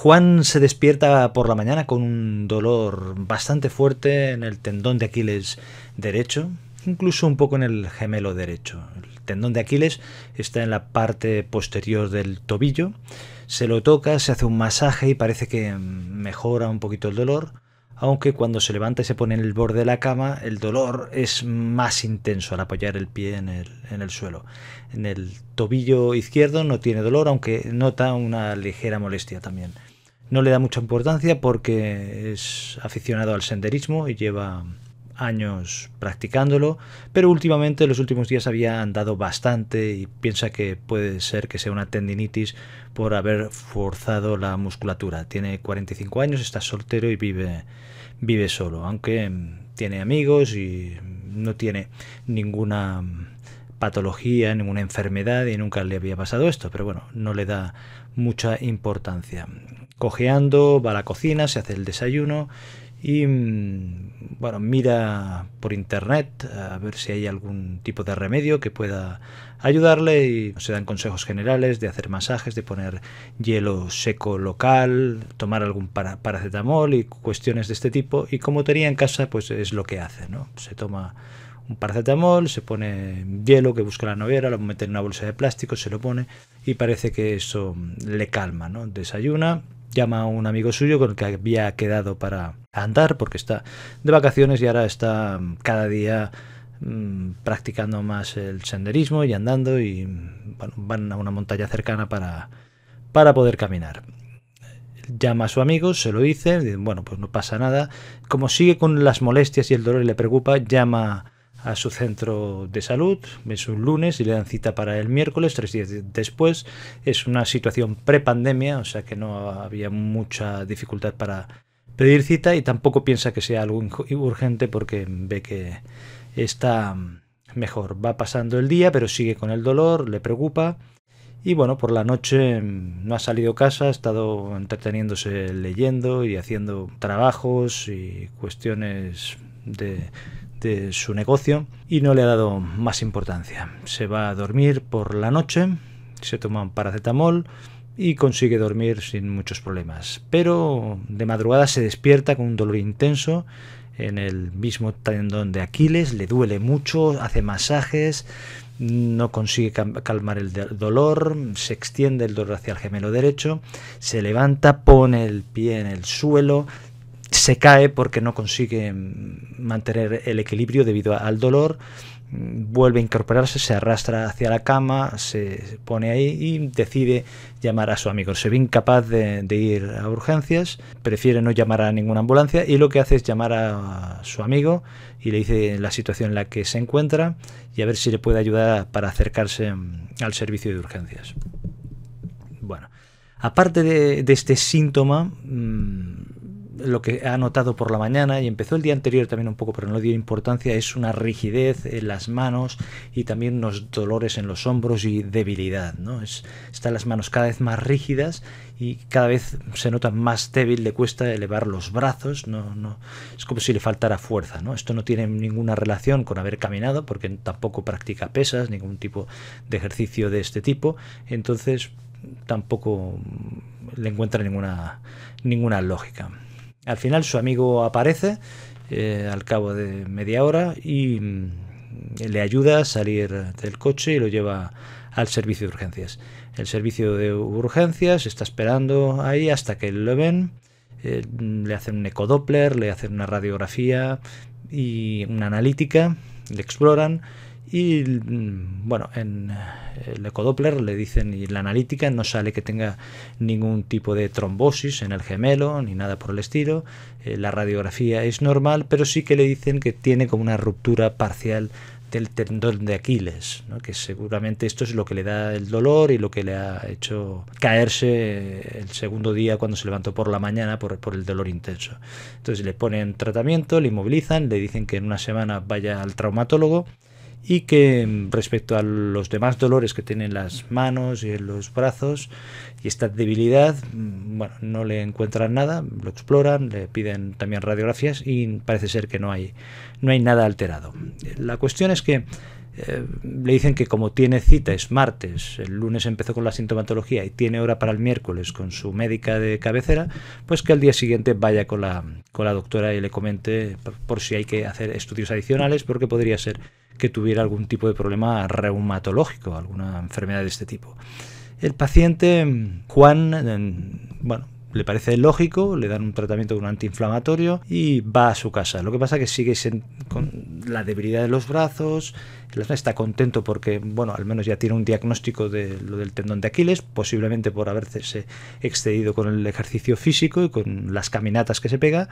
Juan se despierta por la mañana con un dolor bastante fuerte en el tendón de Aquiles derecho, incluso un poco en el gemelo derecho. El tendón de Aquiles está en la parte posterior del tobillo. Se lo toca, se hace un masaje y parece que mejora un poquito el dolor, aunque cuando se levanta y se pone en el borde de la cama, el dolor es más intenso al apoyar el pie en el, suelo. En el tobillo izquierdo no tiene dolor, aunque nota una ligera molestia también. No le da mucha importancia porque es aficionado al senderismo y lleva años practicándolo, pero últimamente los últimos días había andado bastante y piensa que puede ser que sea una tendinitis por haber forzado la musculatura. Tiene 45 años, está soltero y vive, vive solo, aunque tiene amigos y no tiene ninguna patología, ninguna enfermedad y nunca le había pasado esto, pero bueno, no le da mucha importancia. Cojeando, va a la cocina, se hace el desayuno y mm, bueno, mira por internet a ver si hay algún tipo de remedio que pueda ayudarle y se dan consejos generales de hacer masajes, de poner hielo seco local, tomar algún paracetamol y cuestiones de este tipo y como tenía en casa pues es lo que hace, ¿no? Se toma un paracetamol, se pone hielo que busca la noviera, lo mete en una bolsa de plástico, se lo pone y parece que eso le calma, ¿no? Desayuna, llama a un amigo suyo con el que había quedado para andar porque está de vacaciones y ahora está mm, cada día mm, practicando más el senderismo y andando y mm, bueno, van a una montaña cercana para, para poder caminar llama a su amigo, se lo dice, bueno, pues no pasa nada. Como sigue con las molestias y el dolor y le preocupa, llama a su centro de salud, es un lunes y le dan cita para el miércoles, tres días después. Es una situación pre pandemia o sea que no había mucha dificultad para pedir cita y tampoco piensa que sea algo urgente porque ve que está mejor. Va pasando el día, pero sigue con el dolor, le preocupa. Y bueno, por la noche no ha salido a casa, ha estado entreteniéndose leyendo y haciendo trabajos y cuestiones de, de su negocio y no le ha dado más importancia. Se va a dormir por la noche, se toma un paracetamol y consigue dormir sin muchos problemas. Pero de madrugada se despierta con un dolor intenso en el mismo tendón de Aquiles, le duele mucho, hace masajes, no consigue calmar el dolor, se extiende el dolor hacia el gemelo derecho, se levanta, pone el pie en el suelo, se cae porque no consigue mm, mantener el equilibrio debido al dolor, mm, vuelve a incorporarse, se arrastra hacia la cama, se pone ahí y decide llamar a su amigo. Se ve incapaz de, ir a urgencias, prefiere no llamar a ninguna ambulancia y lo que hace es llamar a su amigo y le dice la situación en la que se encuentra y a ver si le puede ayudar para acercarse mm, al servicio de urgencias. Bueno, aparte de, este síntoma, lo que ha notado por la mañana y empezó el día anterior también un poco, pero no dio importancia, es una rigidez en las manos y también unos dolores en los hombros y debilidad. ¿no? Es, están las manos cada vez más rígidas y cada vez se nota más débil, le cuesta elevar los brazos, no, no, es como si le faltara fuerza. ¿no? Esto no tiene ninguna relación con haber caminado, porque tampoco practica pesas, ningún tipo de ejercicio de este tipo, entonces tampoco le encuentra ninguna, ninguna lógica. Al final su amigo aparece eh, al cabo de media hora y mm, le ayuda a salir del coche y lo lleva al servicio de urgencias. El servicio de urgencias está esperando ahí hasta que lo ven, eh, le hacen un ecodoppler, le hacen una radiografía y una analítica, le exploran y mm, bueno, en eh, el ecodoppler le dicen y la analítica no sale que tenga ningún tipo de trombosis en el gemelo ni nada por el estilo. Eh, la radiografía es normal, pero sí que le dicen que tiene como una ruptura parcial del tendón de Aquiles, que seguramente esto es lo que le da el dolor y lo que le ha hecho caerse eh, el segundo día cuando se levantó por la mañana por, por el dolor intenso. Entonces le ponen tratamiento, le inmovilizan, le dicen que en una semana vaya al traumatólogo y que mm, respecto a los demás dolores que tienen las manos y los brazos y esta debilidad, mm, bueno, no le encuentran nada, lo exploran, le piden también radiografías y parece ser que no hay, no hay nada alterado. La cuestión es que eh, le dicen que como tiene cita es martes, el lunes empezó con la sintomatología y tiene hora para el miércoles con su médica de cabecera, pues que al día siguiente vaya con la, con la doctora y le comente por, si hay que hacer estudios adicionales, porque podría ser que tuviera algún tipo de problema reumatológico, alguna enfermedad de este tipo. El paciente, Juan, bueno, le parece lógico, le dan un tratamiento de un antiinflamatorio y va a su casa. Lo que pasa es que sigue con, la debilidad de los brazos, está contento porque, bueno, al menos ya tiene un diagnóstico de lo del tendón de Aquiles, posiblemente por haberse excedido con el ejercicio físico y con las caminatas que se pega.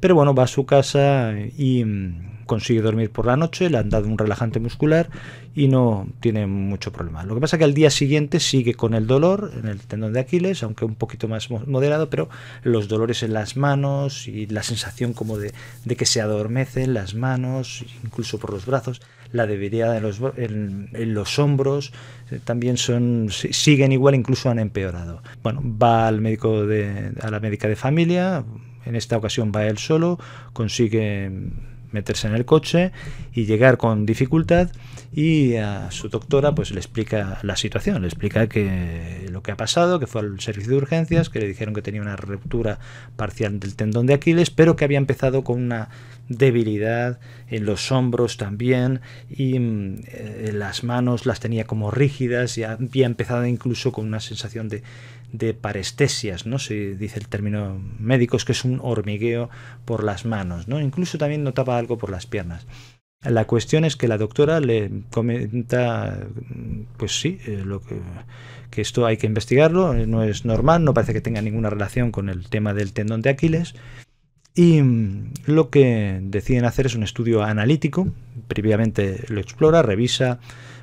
Pero bueno, va a su casa y mm, consigue dormir por la noche, le han dado un relajante muscular y no tiene mucho problema. Lo que pasa es que al día siguiente sigue con el dolor en el tendón de Aquiles, aunque un poquito más moderado, pero los dolores en las manos y la sensación como de, que se adormecen las manos, incluso por los brazos, la debilidad en los, en los hombros, eh, también son siguen igual, incluso han empeorado. Bueno, va al médico de, a la médica de familia, en esta ocasión va él solo, consigue meterse en el coche y llegar con dificultad y a su doctora pues le explica la situación, le explica que lo que ha pasado, que fue al servicio de urgencias, que le dijeron que tenía una ruptura parcial del tendón de Aquiles, pero que había empezado con una debilidad en los hombros también y mm, eh, las manos las tenía como rígidas y había empezado incluso con una sensación de de parestesias, ¿no? Se dice el término médico, es que es un hormigueo por las manos, ¿no? Incluso también notaba algo por las piernas. La cuestión es que la doctora le comenta, pues sí, eh, lo que, que, esto hay que investigarlo, eh, no es normal, no parece que tenga ninguna relación con el tema del tendón de Aquiles. Y mm, lo que deciden hacer es un estudio analítico, previamente lo explora, revisa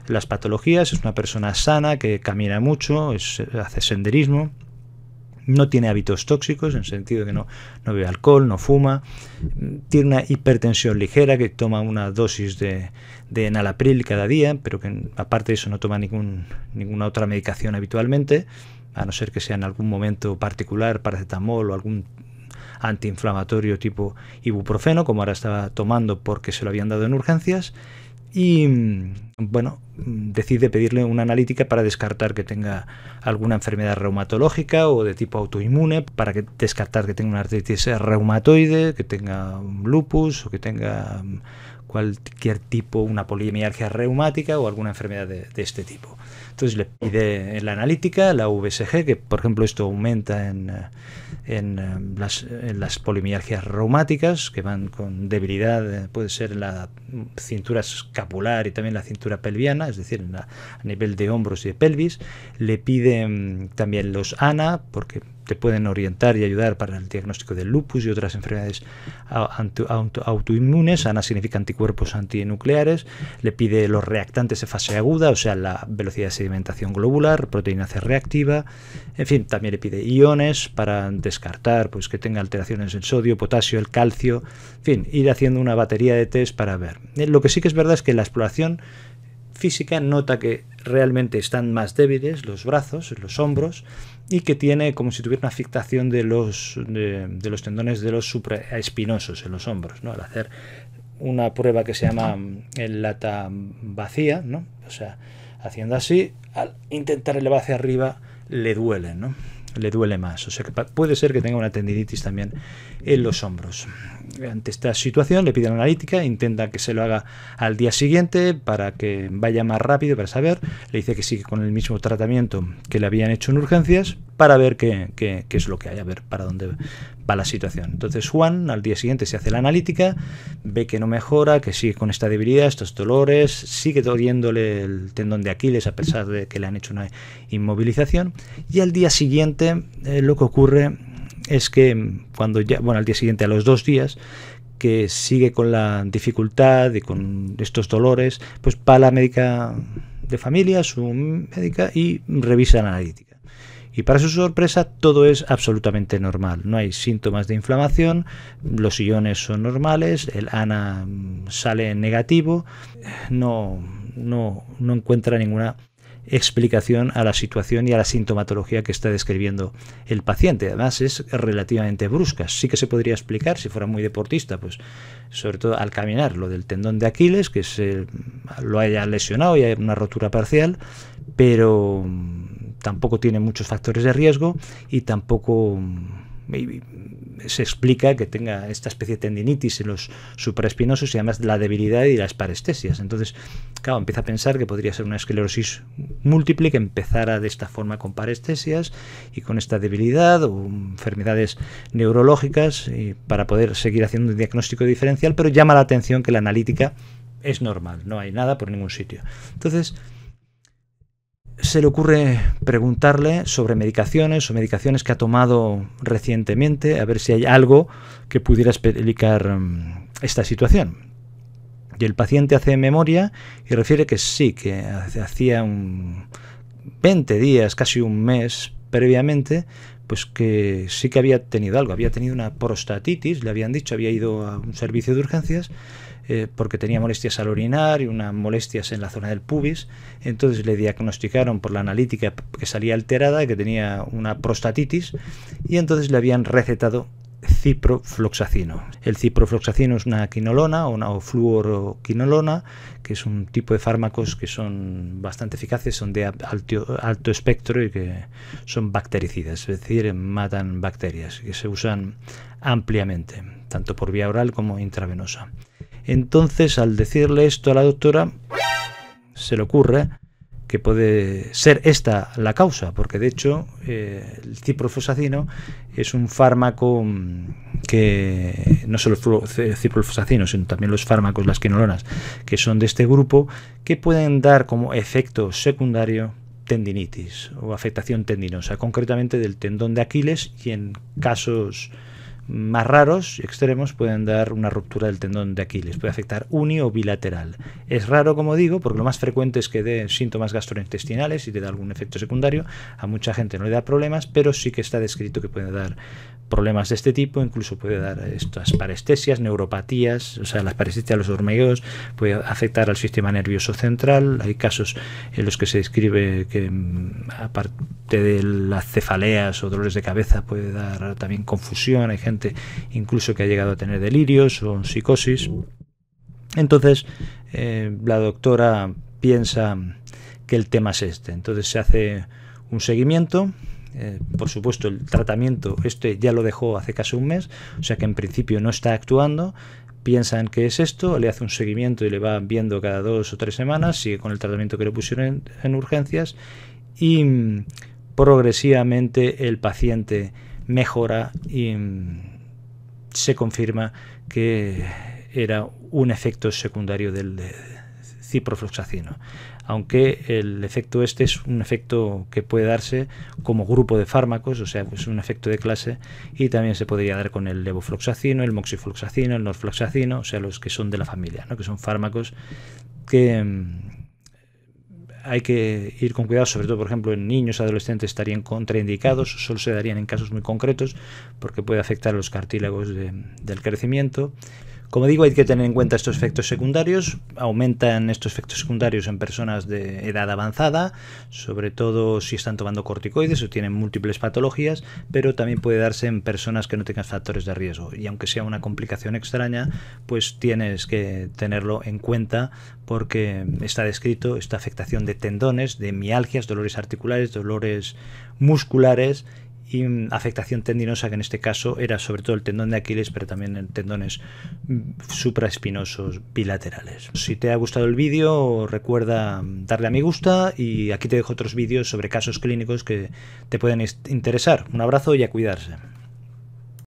las patologías, es una persona sana que camina mucho, hace senderismo, no tiene hábitos tóxicos, en el sentido que no, bebe alcohol, no fuma, tiene una hipertensión ligera que toma una dosis de, enalapril cada día, pero que aparte de eso no toma ninguna otra medicación habitualmente, a no ser que sea en algún momento particular paracetamol o algún antiinflamatorio tipo ibuprofeno, como ahora estaba tomando porque se lo habían dado en urgencias, y mm, bueno, mm, decide pedirle una analítica para descartar que tenga alguna enfermedad reumatológica o de tipo autoinmune, para que descartar que tenga una artritis reumatoide, que tenga un lupus o que tenga mm, cualquier tipo, una polimialgia reumática o alguna enfermedad de este tipo. Entonces le pide en la analítica, la VSG, que por ejemplo esto aumenta eh, eh, en, las, polimialgias reumáticas, que van con debilidad, eh, puede ser la cintura escapular y también la cintura pelviana, es decir, a nivel de hombros y de pelvis. Le piden mm, también los ANA, porque te pueden orientar y ayudar para el diagnóstico de lupus y otras enfermedades autoinmunes. ANA significa anticuerpos antinucleares. Le pide los reactantes de fase aguda, o sea, la velocidad de sedimentación globular, proteína C reactiva. En fin, también le pide iones para descartar pues, que tenga alteraciones en sodio, potasio, el calcio. En fin, ir haciendo una batería de test para ver. Eh, lo que sí que es verdad es que la exploración física nota que realmente están más débiles los brazos, los hombros y que tiene como si tuviera una afectación de los, de, los tendones de los supraespinosos en los hombros, ¿no? Al hacer una prueba que se llama mm, el lata vacía, ¿no? O sea, haciendo así, al intentar elevar hacia arriba, le duele, ¿no? Le duele más. O sea que puede ser que tenga una tendinitis también en los hombros ante esta situación le pide la analítica, intenta que se lo haga al día siguiente para que vaya más rápido, para saber. Le dice que sigue con el mismo tratamiento que le habían hecho en urgencias para ver qué, es lo que hay, a ver para dónde va la situación. Entonces Juan al día siguiente se hace la analítica, ve que no mejora, que sigue con esta debilidad, estos dolores, sigue doliéndole el tendón de Aquiles a pesar de que le han hecho una inmovilización y al día siguiente eh, lo que ocurre es que mm, cuando ya, bueno, al día siguiente, a los dos días, que sigue con la dificultad y con estos dolores, pues va la médica de familia, su médica, y revisa la analítica. Y para su sorpresa, todo es absolutamente normal. No hay síntomas de inflamación, los iones son normales, el ANA mm, sale negativo, no, no, no encuentra ninguna explicación a la situación y a la sintomatología que está describiendo el paciente. Además es relativamente brusca. Sí que se podría explicar si fuera muy deportista, pues sobre todo al caminar, lo del tendón de Aquiles, que se lo haya lesionado y hay una rotura parcial, pero mm, tampoco tiene muchos factores de riesgo y tampoco mm, se explica que tenga esta especie de tendinitis en los supraespinosos y además la debilidad y las parestesias. Entonces, claro, empieza a pensar que podría ser una esclerosis múltiple que empezara de esta forma con parestesias y con esta debilidad o enfermedades neurológicas eh, para poder seguir haciendo un diagnóstico diferencial, pero llama la atención que la analítica es normal, no hay nada por ningún sitio. Entonces, se le ocurre preguntarle sobre medicaciones o medicaciones que ha tomado recientemente, a ver si hay algo que pudiera explicar mm, esta situación. Y el paciente hace memoria y refiere que sí, que hacía un 20 días, casi un mes previamente, pues que sí que había tenido algo, había tenido una prostatitis, le habían dicho, había ido a un servicio de urgencias eh, porque tenía molestias al orinar y unas molestias en la zona del pubis, entonces le diagnosticaron por la analítica que salía alterada que tenía una prostatitis y entonces le habían recetado ciprofloxacino. El ciprofloxacino es una quinolona una, fluoroquinolona, que es un tipo de fármacos que son bastante eficaces, son de alto, alto espectro y que son bactericidas, es decir, matan bacterias, que se usan ampliamente, tanto por vía oral como intravenosa. Entonces, al decirle esto a la doctora, se le ocurre que puede ser esta la causa, porque de hecho eh, el ciprofosacino es un fármaco mm, que no solo el ciprofosacino, sino también los fármacos, las quinolonas, que son de este grupo, que pueden dar como efecto secundario tendinitis o afectación tendinosa, concretamente del tendón de Aquiles y en casos más raros y extremos pueden dar una ruptura del tendón de Aquiles, puede afectar unio o bilateral. Es raro, como digo, porque lo más frecuente es que dé síntomas gastrointestinales y te da algún efecto secundario. A mucha gente no le da problemas, pero sí que está descrito que puede dar problemas de este tipo, incluso puede dar estas parestesias, neuropatías, o sea, las parestesias, los hormigueos, puede afectar al sistema nervioso central. Hay casos en los que se describe que, mm, aparte de las cefaleas o dolores de cabeza, puede dar también confusión incluso que ha llegado a tener delirios o psicosis. Entonces, eh, la doctora piensa que el tema es este. Entonces se hace un seguimiento. Eh, por supuesto, el tratamiento, este ya lo dejó hace casi un mes, o sea que en principio no está actuando, piensan que es esto, le hace un seguimiento y le va viendo cada dos o tres semanas, sigue con el tratamiento que le pusieron en urgencias y mm, progresivamente el paciente mejora y mm, se confirma que era un efecto secundario del ciprofloxacino. Aunque el efecto este es un efecto que puede darse como grupo de fármacos, o sea, es un efecto de clase, y también se podría dar con el levofloxacino, el moxifloxacino, el norfloxacino, o sea, los que son de la familia, ¿no? que son fármacos que mm, hay que ir con cuidado, sobre todo, por ejemplo, en niños, adolescentes estarían contraindicados, solo se darían en casos muy concretos porque puede afectar los cartílagos del crecimiento. Como digo, hay que tener en cuenta estos efectos secundarios. Aumentan estos efectos secundarios en personas de edad avanzada, sobre todo si están tomando corticoides o tienen múltiples patologías, pero también puede darse en personas que no tengan factores de riesgo. Y aunque sea una complicación extraña, pues tienes que tenerlo en cuenta porque está descrito esta afectación de tendones, de mialgias, dolores articulares, dolores musculares y afectación tendinosa, que en este caso era sobre todo el tendón de Aquiles, pero también en tendones mm, supraespinosos bilaterales. Si te ha gustado el vídeo, recuerda mm, darle a me gusta y aquí te dejo otros vídeos sobre casos clínicos que te pueden interesar. Un abrazo y a cuidarse.